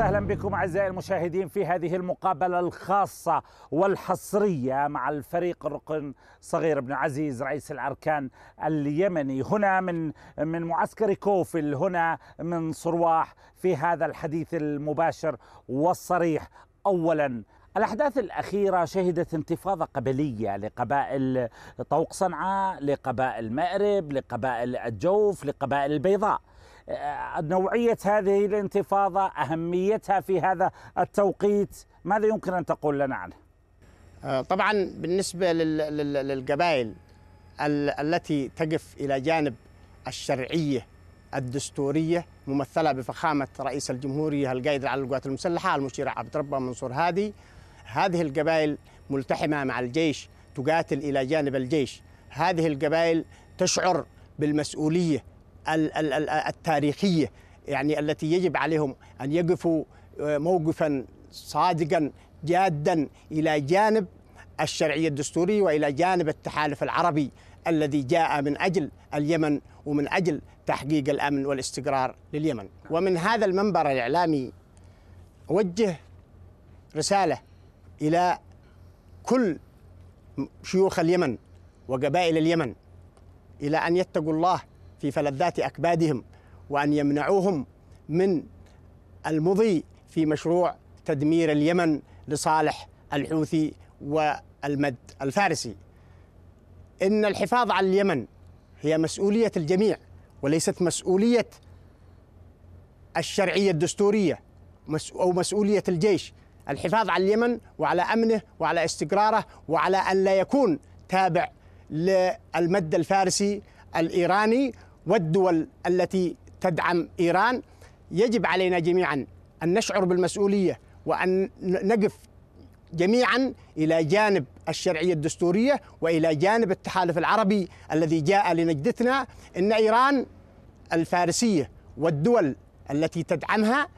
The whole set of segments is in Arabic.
اهلا بكم اعزائي المشاهدين في هذه المقابله الخاصه والحصريه مع الفريق الركن صغير بن عزيز رئيس الاركان اليمني هنا من من معسكر كوفل هنا من صرواح في هذا الحديث المباشر والصريح اولا الأحداث الأخيرة شهدت انتفاضة قبلية لقبائل طوق صنعاء لقبائل مأرب لقبائل الجوف لقبائل البيضاء آه، نوعية هذه الانتفاضة أهميتها في هذا التوقيت ماذا يمكن أن تقول لنا عنه؟ آه، طبعا بالنسبة للقبائل التي تقف إلى جانب الشرعية الدستورية ممثلة بفخامة رئيس الجمهورية القائد على القوات المسلحة المشير عبد ربه منصور هادي هذه القبائل ملتحمة مع الجيش تقاتل إلى جانب الجيش هذه القبائل تشعر بالمسؤولية التاريخيه يعني التي يجب عليهم ان يقفوا آه، موقفا صادقا جادا الى جانب الشرعيه الدستوريه والى جانب التحالف العربي الذي جاء من اجل اليمن ومن اجل تحقيق الامن والاستقرار لليمن ومن هذا المنبر الاعلامي اوجه رساله الى كل شيوخ اليمن وقبائل اليمن الى ان يتقوا الله في فلذات أكبادهم وأن يمنعوهم من المضي في مشروع تدمير اليمن لصالح الحوثي والمد الفارسي إن الحفاظ على اليمن هي مسؤولية الجميع وليست مسؤولية الشرعية الدستورية أو مسؤولية الجيش الحفاظ على اليمن وعلى أمنه وعلى استقراره وعلى أن لا يكون تابع للمد الفارسي الإيراني والدول التي تدعم ايران يجب علينا جميعا ان نشعر بالمسؤوليه وان نقف جميعا الى جانب الشرعيه الدستوريه والى جانب التحالف العربي الذي جاء لنجدتنا ان ايران الفارسيه والدول التي تدعمها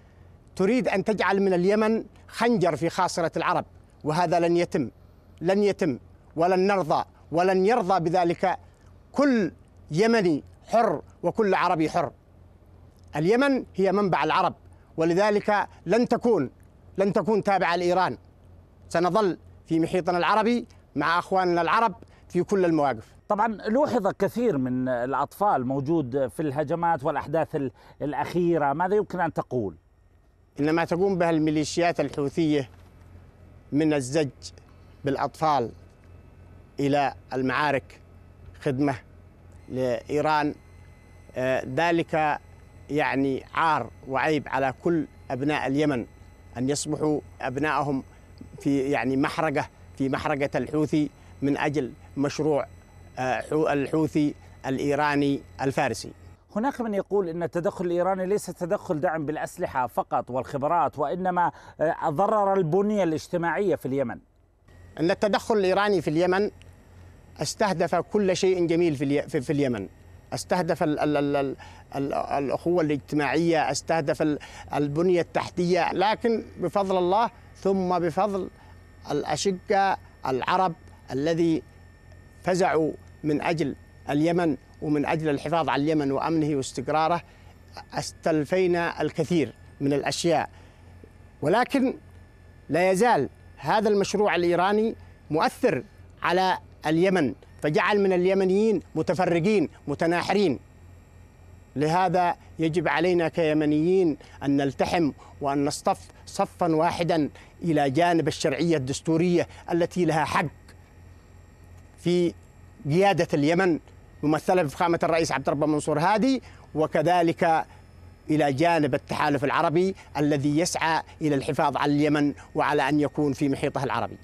تريد ان تجعل من اليمن خنجر في خاصره العرب وهذا لن يتم لن يتم ولن نرضى ولن يرضى بذلك كل يمني حر وكل عربي حر اليمن هي منبع العرب ولذلك لن تكون لن تكون تابعة لإيران سنظل في محيطنا العربي مع أخواننا العرب في كل المواقف طبعا لوحظ كثير من الأطفال موجود في الهجمات والأحداث الأخيرة ماذا يمكن أن تقول؟ إن ما تقوم به الميليشيات الحوثية من الزج بالأطفال إلى المعارك خدمة لإيران آه، ذلك يعني عار وعيب على كل أبناء اليمن أن يصبحوا أبنائهم في يعني محرقة في محرقة الحوثي من أجل مشروع آه، الحوثي الإيراني الفارسي هناك من يقول ان التدخل الايراني ليس تدخل دعم بالاسلحه فقط والخبرات وانما آه، ضرر البنيه الاجتماعيه في اليمن. ان التدخل الايراني في اليمن استهدف كل شيء جميل في في اليمن استهدف ال ال ال الـ الـ الأخوة الاجتماعية استهدف البنية التحتية لكن بفضل الله ثم بفضل الاشقاء العرب الذي فزعوا من أجل اليمن ومن أجل الحفاظ على اليمن وأمنه واستقراره استلفينا الكثير من الأشياء ولكن لا يزال هذا المشروع الإيراني مؤثر على اليمن فجعل من اليمنيين متفرقين متناحرين لهذا يجب علينا كيمنيين أن نلتحم وأن نصطف صفا واحدا إلى جانب الشرعية الدستورية التي لها حق في قيادة اليمن ممثلة بفخامة الرئيس عبد الرب منصور هادي وكذلك إلى جانب التحالف العربي الذي يسعى إلى الحفاظ على اليمن وعلى أن يكون في محيطه العربي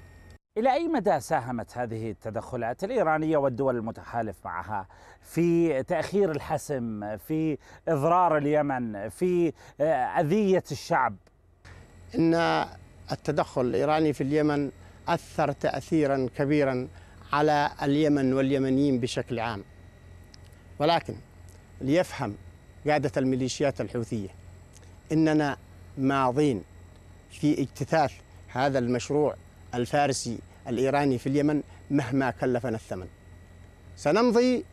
إلى أي مدى ساهمت هذه التدخلات الإيرانية والدول المتحالف معها في تأخير الحسم في إضرار اليمن في آه، أذية الشعب إن التدخل الإيراني في اليمن أثر تأثيرا كبيرا على اليمن واليمنيين بشكل عام ولكن ليفهم قادة الميليشيات الحوثية إننا ماضين في اجتثاث هذا المشروع الفارسي الإيراني في اليمن مهما كلفنا الثمن سنمضي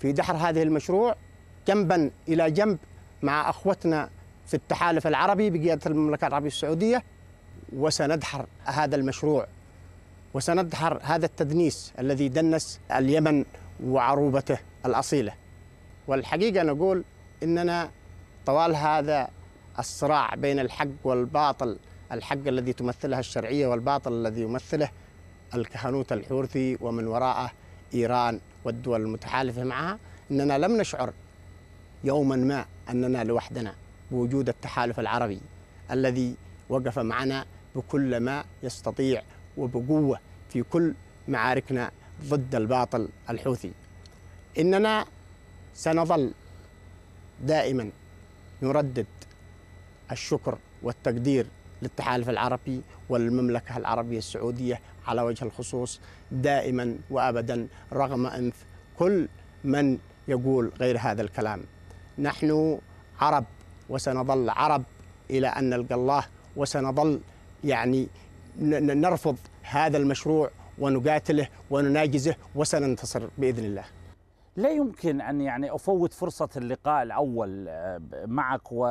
في دحر هذه المشروع جنبا إلى جنب مع أخوتنا في التحالف العربي بقيادة المملكة العربية السعودية وسندحر هذا المشروع وسندحر هذا التدنيس الذي دنس اليمن وعروبته الأصيلة والحقيقة نقول إننا طوال هذا الصراع بين الحق والباطل الحق الذي تمثلها الشرعية والباطل الذي يمثله الكهنوت الحورثي ومن وراءه إيران والدول المتحالفة معها أننا لم نشعر يوما ما أننا لوحدنا بوجود التحالف العربي الذي وقف معنا بكل ما يستطيع وبقوة في كل معاركنا ضد الباطل الحوثي إننا سنظل دائما نردد الشكر والتقدير للتحالف العربي والمملكة العربية السعودية على وجه الخصوص دائما وأبدا رغم أنف كل من يقول غير هذا الكلام نحن عرب وسنظل عرب إلى أن نلقى الله وسنظل يعني نرفض هذا المشروع ونقاتله ونناجزه وسننتصر بإذن الله لا يمكن أن يعني أفوت فرصة اللقاء الأول آه، معك و...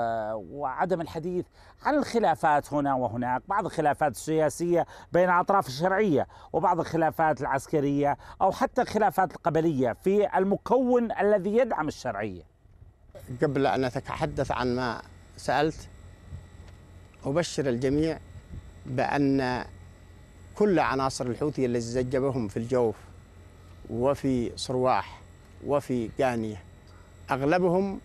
وعدم الحديث عن الخلافات هنا وهناك بعض الخلافات السياسية بين أطراف الشرعية وبعض الخلافات العسكرية أو حتى الخلافات القبلية في المكون الذي يدعم الشرعية قبل أن أتحدث عن ما سألت أبشر الجميع بأن كل عناصر الحوثي الذي زجبهم في الجوف وفي صرواح وفي جانية أغلبهم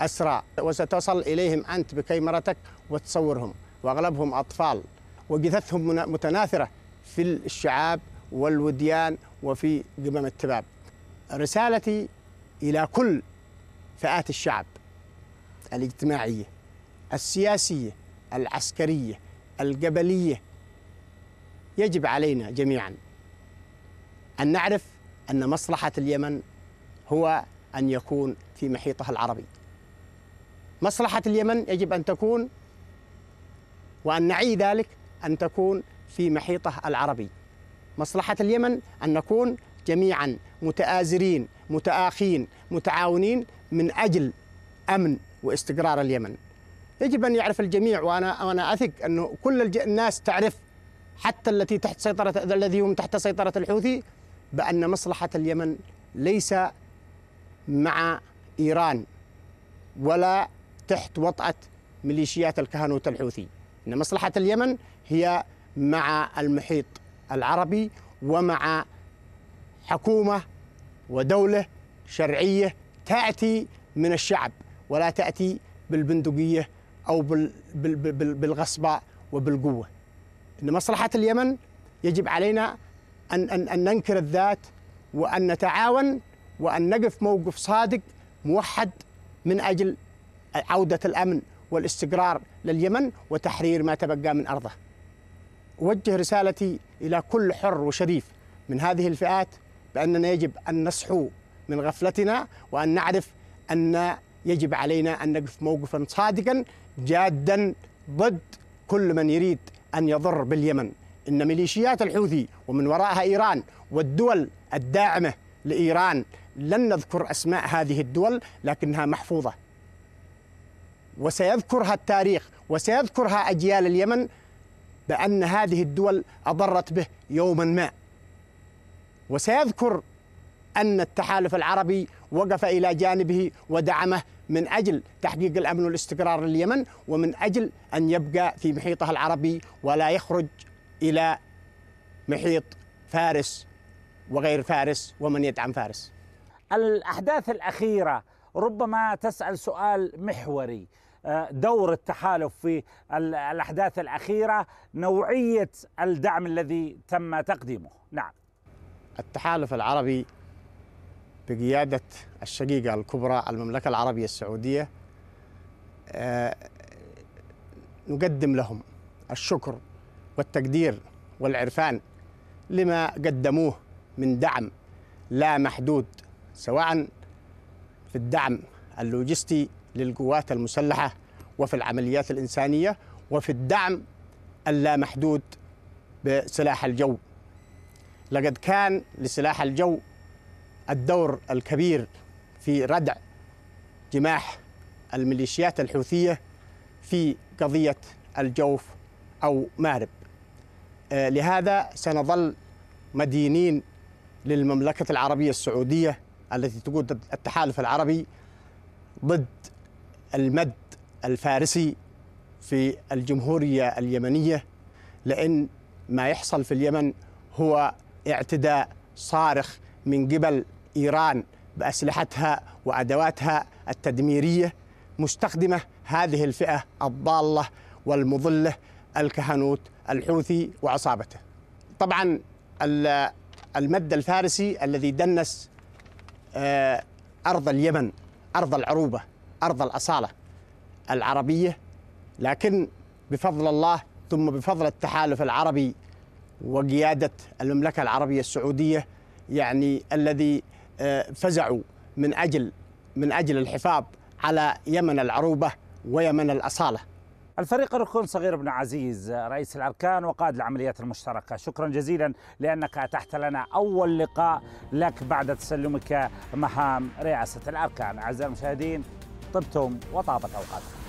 أسرى وستصل إليهم أنت بكاميرتك وتصورهم وأغلبهم أطفال وجثثهم متناثرة في الشعاب والوديان وفي قمم التباب رسالتي إلى كل فئات الشعب الاجتماعية السياسية العسكرية القبلية يجب علينا جميعا أن نعرف أن مصلحة اليمن هو أن يكون في محيطها العربي مصلحة اليمن يجب أن تكون وأن نعي ذلك أن تكون في محيطه العربي مصلحة اليمن أن نكون جميعا متآزرين متآخين متعاونين من أجل أمن واستقرار اليمن يجب أن يعرف الجميع وأنا, وأنا أثق أنه كل الناس تعرف حتى التي تحت سيطرة الذي هم تحت سيطرة الحوثي بأن مصلحة اليمن ليس مع إيران ولا تحت وطأة ميليشيات الكهنوت الحوثي إن مصلحة اليمن هي مع المحيط العربي ومع حكومة ودولة شرعية تأتي من الشعب ولا تأتي بالبندقية أو بالغصبة وبالقوة إن مصلحة اليمن يجب علينا أن, أن, أن ننكر الذات وأن نتعاون وأن نقف موقف صادق موحد من أجل عودة الأمن والاستقرار لليمن وتحرير ما تبقى من أرضه أوجه رسالتي إلى كل حر وشريف من هذه الفئات بأننا يجب أن نصحو من غفلتنا وأن نعرف أن يجب علينا أن نقف موقفا صادقا جادا ضد كل من يريد أن يضر باليمن إن ميليشيات الحوثي ومن وراءها إيران والدول الداعمة لإيران لن نذكر أسماء هذه الدول لكنها محفوظة وسيذكرها التاريخ وسيذكرها أجيال اليمن بأن هذه الدول أضرت به يوما ما وسيذكر أن التحالف العربي وقف إلى جانبه ودعمه من أجل تحقيق الأمن والاستقرار لليمن ومن أجل أن يبقى في محيطها العربي ولا يخرج إلى محيط فارس وغير فارس ومن يدعم فارس الأحداث الأخيرة ربما تسأل سؤال محوري آه، دور التحالف في الأحداث الأخيرة نوعية الدعم الذي تم تقديمه نعم التحالف العربي بقيادة الشقيقة الكبرى المملكة العربية السعودية آه، نقدم لهم الشكر والتقدير والعرفان لما قدموه من دعم لا محدود سواء في الدعم اللوجستي للقوات المسلحة وفي العمليات الإنسانية وفي الدعم اللامحدود بسلاح الجو لقد كان لسلاح الجو الدور الكبير في ردع جماح الميليشيات الحوثية في قضية الجوف أو مارب آه، لهذا سنظل مدينين للمملكة العربية السعودية التي تقود التحالف العربي ضد المد الفارسي في الجمهورية اليمنية لأن ما يحصل في اليمن هو اعتداء صارخ من قبل إيران بأسلحتها وأدواتها التدميرية مستخدمة هذه الفئة الضالة والمضلة الكهنوت الحوثي وعصابته طبعا المد الفارسي الذي دنس آه، أرض اليمن أرض العروبة أرض الأصالة العربية لكن بفضل الله ثم بفضل التحالف العربي وقيادة المملكة العربية السعودية يعني الذي آه، فزعوا من أجل من أجل الحفاظ على يمن العروبة ويمن الأصالة الفريق الركون صغير بن عزيز رئيس الأركان وقائد العمليات المشتركة شكرا جزيلا لأنك أتحت لنا أول لقاء لك بعد تسلمك مهام رئاسة الأركان أعزائي المشاهدين طبتم وطابت أوقاتكم